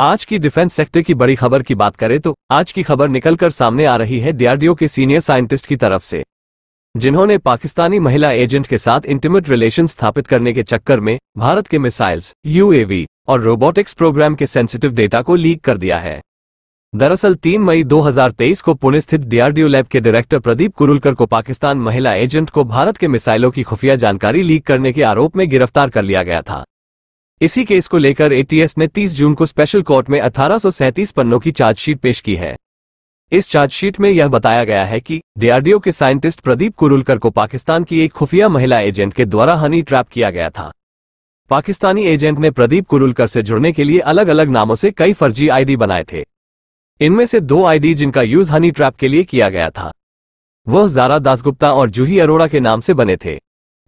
आज की defence sector की बड़ी खबर की बात करें तो आज की खबर निकलकर सामने आ रही है डीआरडीओ के सीनियर साइंटिस्ट की तरफ से जिन्होंने पाकिस्तानी महिला एजेंट के साथ इंटीमेट रिलेशन स्थापित करने के चक्कर में भारत के मिसाइल्स यूएवी और रोबोटिक्स प्रोग्राम के सेंसिटिव डेटा को लीक कर दिया है दरअसल 3 मई 2023 को पुणे स्थित डीआरडीओ लैब के डायरेक्टर प्रदीप कुरुलकर को पाकिस्तान महिला एजेंट को भारत के मिसाइलों की खुफिया जानकारी लीक करने के आरोप में गिरफ्तार कर लिया गया था इसी केस को लेकर एटीएस ने 30 जून को स्पेशल कोर्ट में अठारह पन्नों की चार्जशीट पेश की है इस चार्जशीट में यह बताया गया है कि डीआरडीओ के साइंटिस्ट प्रदीप कुरुलकर को पाकिस्तान की एक खुफिया महिला एजेंट के द्वारा हनी ट्रैप किया गया था पाकिस्तानी एजेंट ने प्रदीप कुरुलकर से जुड़ने के लिए अलग अलग नामों से कई फर्जी आईडी बनाए थे इनमें से दो आईडी जिनका यूज हनी ट्रैप के लिए किया गया था वह जारा दासगुप्ता और जूही अरोड़ा के नाम से बने थे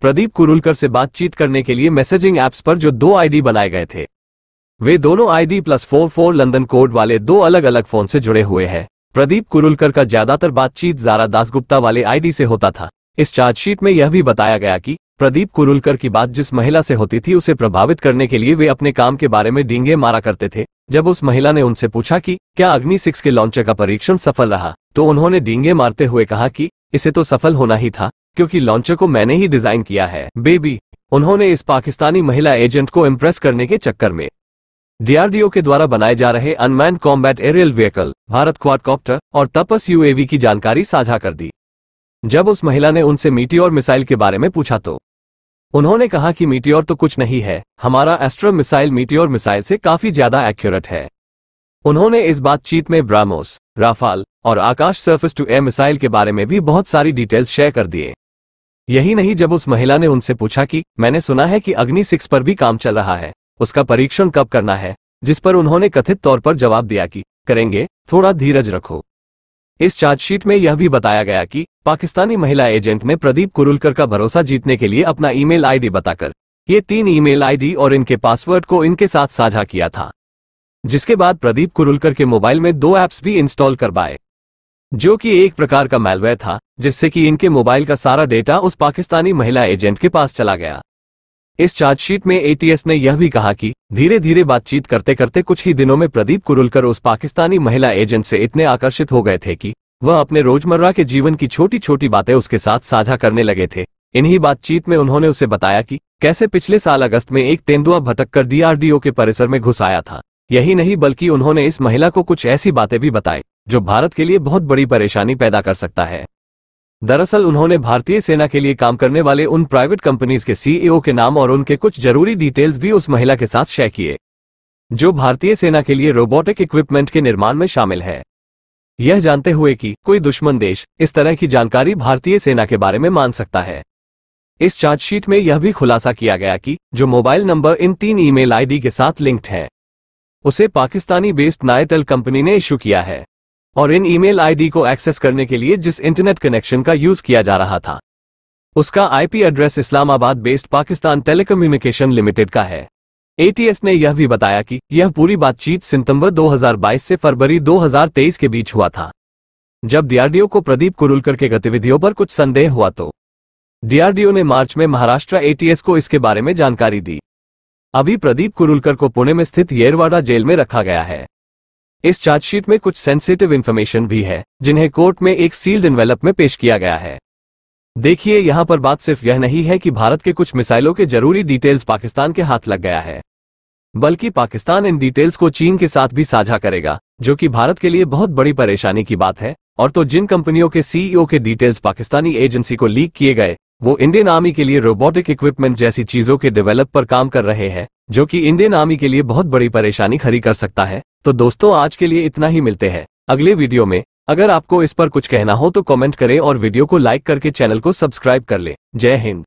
प्रदीप कुरुलकर से बातचीत करने के लिए मैसेजिंग एप्स पर जो दो आईडी बनाए गए थे वे दोनों ID plus four four London code वाले दो अलग अलग फोन से जुड़े हुए हैं प्रदीप कुरुलकर का ज्यादातर बातचीत जारा दासगुप्ता वाले आईडी से होता था इस चार्जशीट में यह भी बताया गया कि प्रदीप कुरुलकर की बात जिस महिला से होती थी उसे प्रभावित करने के लिए वे अपने काम के बारे में डींगे मारा करते थे जब उस महिला ने उनसे पूछा कि क्या अग्नि सिक्स के लॉन्चर का परीक्षण सफल रहा तो उन्होंने डींगे मारते हुए कहा कि इसे तो सफल होना ही था क्योंकि लॉन्चर को मैंने ही डिजाइन किया है बेबी उन्होंने इस पाकिस्तानी महिला एजेंट को इम्प्रेस करने के चक्कर में डीआरडीओ के द्वारा बनाए जा रहे unmanned combat aerial vehicle Bharat quadcopter और तपस यूएवी की जानकारी साझा कर दी जब उस महिला ने उनसे मीटी मिसाइल के बारे में पूछा तो उन्होंने कहा कि मीटियोर तो कुछ नहीं है हमारा एस्ट्रो मिसाइल मीटियोर मिसाइल से काफी ज्यादा एक्यूरेट है उन्होंने इस बातचीत में ब्रामोस राफाल और Akash surface to air missile के बारे में भी बहुत सारी डिटेल्स शेयर कर दिए यही नहीं जब उस महिला ने उनसे पूछा कि मैंने सुना है कि अग्नि सिक्स पर भी काम चल रहा है उसका परीक्षण कब करना है जिस पर उन्होंने कथित तौर पर जवाब दिया कि करेंगे थोड़ा धीरज रखो इस चार्जशीट में यह भी बताया गया कि पाकिस्तानी महिला एजेंट ने प्रदीप कुरुलकर का भरोसा जीतने के लिए अपना ईमेल आईडी बताकर ये तीन ईमेल आईडी और इनके पासवर्ड को इनके साथ साझा किया था जिसके बाद प्रदीप कुरुलकर के मोबाइल में दो ऐप्स भी इंस्टॉल करवाए जो कि एक प्रकार का मैलवेयर था जिससे कि इनके मोबाइल का सारा डेटा उस पाकिस्तानी महिला एजेंट के पास चला गया इस चार्जशीट में एटीएस ने यह भी कहा कि धीरे धीरे बातचीत करते करते कुछ ही दिनों में प्रदीप कुरुलकर उस पाकिस्तानी महिला एजेंट से इतने आकर्षित हो गए थे कि वह अपने रोजमर्रा के जीवन की छोटी छोटी बातें उसके साथ साझा करने लगे थे इन्हीं बातचीत में उन्होंने उसे बताया कि कैसे पिछले साल अगस्त में एक तेंदुआ भटक कर डीआरडीओ के परिसर में घुस आया था यही नहीं बल्कि उन्होंने इस महिला को कुछ ऐसी बातें भी बताई जो भारत के लिए बहुत बड़ी परेशानी पैदा कर सकता है दरअसल उन्होंने भारतीय सेना के लिए काम करने वाले उन प्राइवेट कंपनीज के सीईओ e के नाम और उनके कुछ जरूरी डिटेल्स भी उस महिला के साथ शेयर किए जो भारतीय सेना के लिए रोबोटिक इक्विपमेंट के निर्माण में शामिल है यह जानते हुए कि कोई दुश्मन देश इस तरह की जानकारी भारतीय सेना के बारे में मान सकता है इस चार्जशीट में यह भी खुलासा किया गया कि जो मोबाइल नंबर इन तीन ईमेल आईडी के साथ लिंक्ड है उसे पाकिस्तानी बेस्ड नायटेल कंपनी ने इशू किया है और इन ईमेल आईडी को एक्सेस करने के लिए जिस इंटरनेट कनेक्शन का यूज किया जा रहा था उसका IP address Islamabad based Pakistan telecommunication limited का है एटीएस ने यह भी बताया कि यह पूरी बातचीत सितंबर 2022 से फरवरी 2023 के बीच हुआ था जब डीआरडीओ को प्रदीप कुरुलकर के गतिविधियों पर कुछ संदेह हुआ तो डीआरडीओ ने मार्च में महाराष्ट्र एटीएस को इसके बारे में जानकारी दी अभी प्रदीप कुरुलकर को पुणे में स्थित येरवाड़ा जेल में रखा गया है इस चार्जशीट में कुछ सेंसिटिव इन्फॉर्मेशन भी है जिन्हें कोर्ट में एक सील्ड इन्वेलप में पेश किया गया है देखिए यहां पर बात सिर्फ यह नहीं है कि भारत के कुछ मिसाइलों के जरूरी डिटेल्स पाकिस्तान के हाथ लग गया है बल्कि पाकिस्तान इन डिटेल्स को चीन के साथ भी साझा करेगा जो कि भारत के लिए बहुत बड़ी परेशानी की बात है और तो जिन कंपनियों के सीईओ e के डिटेल्स पाकिस्तानी एजेंसी को लीक किए गए वो इंडियन आर्मी के लिए रोबोटिक इक्विपमेंट जैसी चीजों के डेवलप पर काम कर रहे हैं जो कि इंडियन आर्मी के लिए बहुत बड़ी परेशानी खड़ी कर सकता है तो दोस्तों आज के लिए इतना ही मिलते हैं अगले वीडियो में अगर आपको इस पर कुछ कहना हो तो कॉमेंट करे और वीडियो को लाइक करके चैनल को सब्सक्राइब कर ले जय हिंद